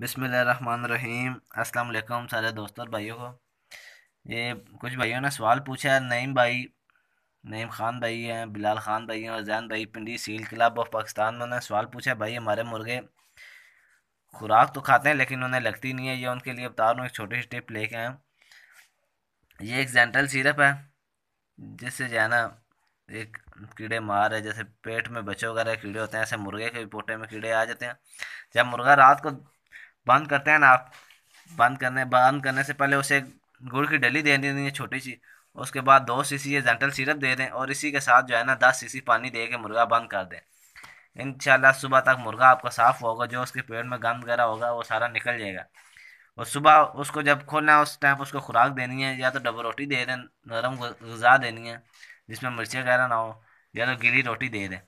بسم اللہ الرحمن الرحیم السلام علیکم سارے دوستوں اور بھائیوں کو یہ کچھ بھائیوں نے سوال پوچھا ہے نعیم بھائی نعیم خان بھائی ہیں بلال خان بھائی ہیں اور زین بھائی Pindi sail club of Pakistan میں نے سوال پوچھا بھائی ہمارے مرغے خوراک تو کھاتے ہیں لیکن انہیں لگتی نہیں ہے یہ ان کے لیے بتا رہا ہوں ایک چھوٹی سی ٹپ لے کے آئیں یہ ایک زینٹل سیرپ ہے جس سے جو ہے نا ایک کیڑے مار ہے جیسے پیٹ میں بچے وغیرہ کیڑے ہوتے ہیں ایسے مرغے کے پوٹے میں کیڑے آ جاتے ہیں جب مرغہ رات کو بند کرتے ہیں نا آپ بند کرنے بند کرنے سے پہلے اسے گڑ کی ڈلی دے دینی ہے چھوٹی سی اس کے بعد دو سی سی یہ جینٹل سیرپ دے دیں اور اسی کے ساتھ جو ہے نا دس سی سی پانی دے کے مرغا بند کر دیں انشاءاللہ صبح تک مرغا آپ کا صاف ہوگا جو اس کے پیٹ میں گند گرا ہوگا وہ سارا نکل جائے گا اور صبح اس کو جب کھولنا ہے اس ٹائم اس کو خوراک دینی ہے یا تو ڈبل روٹی دے دیں نرم غذا دینی ہے جس میں مرچیں وغیرہ نہ ہو یا تو گلی روٹی دے دیں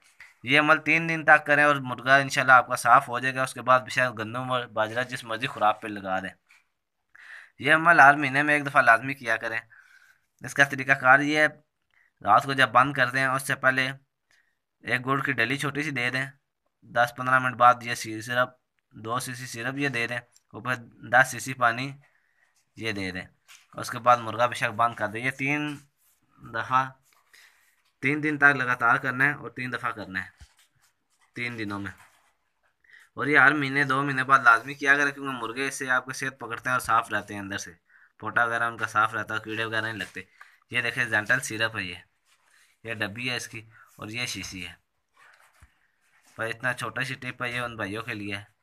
یہ عمل تین دن تک کریں اور مرغہ انشاءاللہ آپ کا صاف ہو جائے گا اس کے بعد بشک گندم اور باجرہ جس مرضی خوراک پہ لگا دیں یہ عمل ہر مہینے میں ایک دفعہ لازمی کیا کریں اس کا طریقہ کار یہ ہے رات کو جب بند کر دیں اس سے پہلے ایک گڑ کی ڈلی چھوٹی سی دے دیں دس پندرہ منٹ بعد یہ سی سیرپ دو سی سی سیرپ یہ دے دیں اوپر دس سی سی پانی یہ دے دیں اس کے بعد مرغہ بشک بند کر دیں یہ تین دفعہ تین دن تک لگاتار کرنا ہے اور تین دفعہ کرنا ہے تین دنوں میں اور یہ ہر مہینے دو مہینے بعد لازمی کیا کریں کیونکہ مرغے اس سے آپ کی صحت پکڑتے ہیں اور صاف رہتے ہیں اندر سے پوٹا وغیرہ ان کا صاف رہتا ہے کیڑے وغیرہ نہیں لگتے یہ دیکھیں زینٹل سیرپ ہے یہ یہ ڈبی ہے اس کی اور یہ شیشی ہے پر اتنا چھوٹا سی ٹپ ہے یہ ان بھائیوں کے لیے ہے